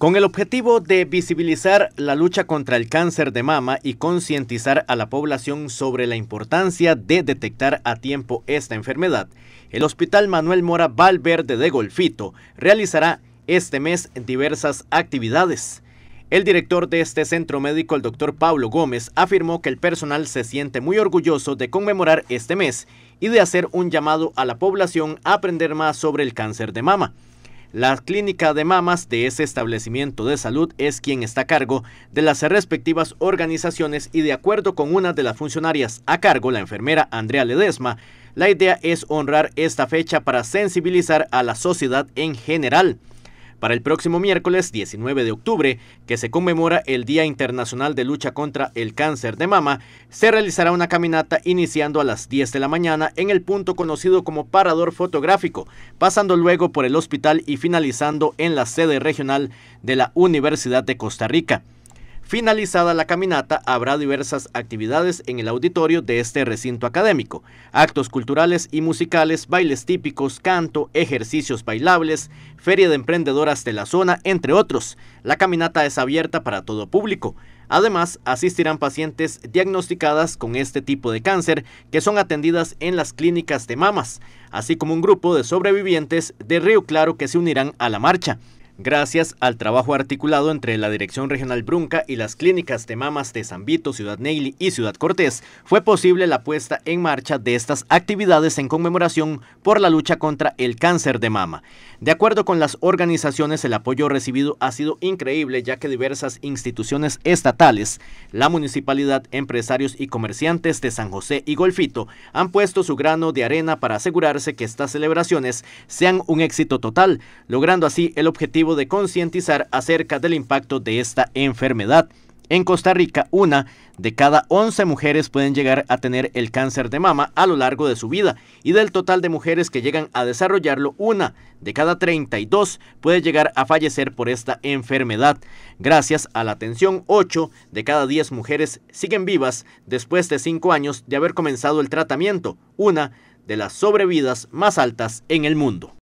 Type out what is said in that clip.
Con el objetivo de visibilizar la lucha contra el cáncer de mama y concientizar a la población sobre la importancia de detectar a tiempo esta enfermedad, el Hospital Manuel Mora Valverde de Golfito realizará este mes diversas actividades. El director de este centro médico, el doctor Pablo Gómez, afirmó que el personal se siente muy orgulloso de conmemorar este mes y de hacer un llamado a la población a aprender más sobre el cáncer de mama. La clínica de mamas de ese establecimiento de salud es quien está a cargo de las respectivas organizaciones y de acuerdo con una de las funcionarias a cargo, la enfermera Andrea Ledesma, la idea es honrar esta fecha para sensibilizar a la sociedad en general para el próximo miércoles 19 de octubre, que se conmemora el Día Internacional de Lucha contra el Cáncer de Mama, se realizará una caminata iniciando a las 10 de la mañana en el punto conocido como Parador Fotográfico, pasando luego por el hospital y finalizando en la sede regional de la Universidad de Costa Rica. Finalizada la caminata, habrá diversas actividades en el auditorio de este recinto académico, actos culturales y musicales, bailes típicos, canto, ejercicios bailables, feria de emprendedoras de la zona, entre otros. La caminata es abierta para todo público. Además, asistirán pacientes diagnosticadas con este tipo de cáncer que son atendidas en las clínicas de mamas, así como un grupo de sobrevivientes de Río Claro que se unirán a la marcha. Gracias al trabajo articulado entre la Dirección Regional Brunca y las clínicas de mamas de San Vito, Ciudad Neili y Ciudad Cortés, fue posible la puesta en marcha de estas actividades en conmemoración por la lucha contra el cáncer de mama. De acuerdo con las organizaciones, el apoyo recibido ha sido increíble ya que diversas instituciones estatales, la municipalidad, empresarios y comerciantes de San José y Golfito han puesto su grano de arena para asegurarse que estas celebraciones sean un éxito total, logrando así el objetivo de concientizar acerca del impacto de esta enfermedad. En Costa Rica, una de cada 11 mujeres pueden llegar a tener el cáncer de mama a lo largo de su vida y del total de mujeres que llegan a desarrollarlo, una de cada 32 puede llegar a fallecer por esta enfermedad. Gracias a la atención, 8 de cada 10 mujeres siguen vivas después de 5 años de haber comenzado el tratamiento, una de las sobrevidas más altas en el mundo.